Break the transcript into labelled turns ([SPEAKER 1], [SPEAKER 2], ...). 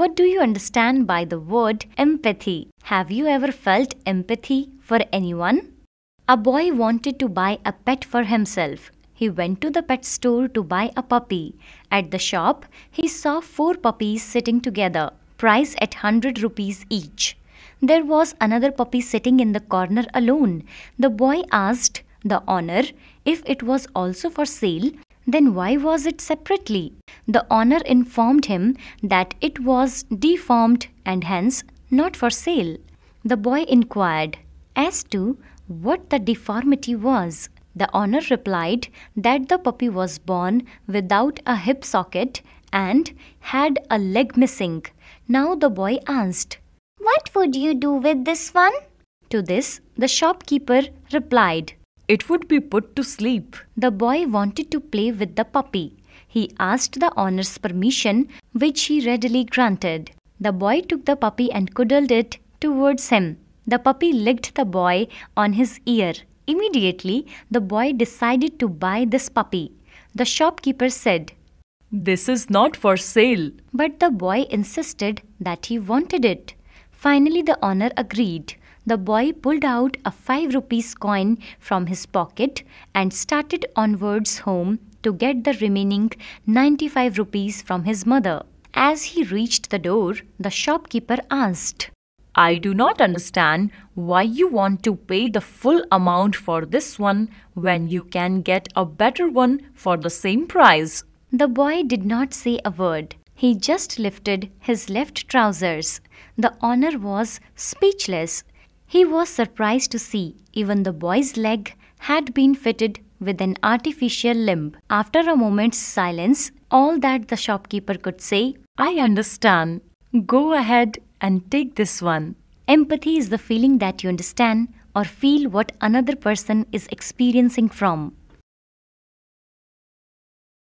[SPEAKER 1] What do you understand by the word empathy? Have you ever felt empathy for anyone? A boy wanted to buy a pet for himself. He went to the pet store to buy a puppy. At the shop, he saw four puppies sitting together, price at 100 rupees each. There was another puppy sitting in the corner alone. The boy asked the owner if it was also for sale then why was it separately? The owner informed him that it was deformed and hence not for sale. The boy inquired as to what the deformity was. The owner replied that the puppy was born without a hip socket and had a leg missing. Now the boy asked, What would you do with this one? To this, the shopkeeper replied, it would be put to sleep. The boy wanted to play with the puppy. He asked the owner's permission, which he readily granted. The boy took the puppy and cuddled it towards him. The puppy licked the boy on his ear. Immediately, the boy decided to buy this puppy. The shopkeeper said, This is not for sale. But the boy insisted that he wanted it. Finally, the owner agreed the boy pulled out a 5 rupees coin from his pocket and started onwards home to get the remaining 95 rupees from his mother. As he reached the door, the shopkeeper asked, I do not understand why you want to pay the full amount for this one when you can get a better one for the same price. The boy did not say a word. He just lifted his left trousers. The owner was speechless. He was surprised to see even the boy's leg had been fitted with an artificial limb. After a moment's silence, all that the shopkeeper could say, I understand. Go ahead and take this one. Empathy is the feeling that you understand or feel what another person is experiencing from.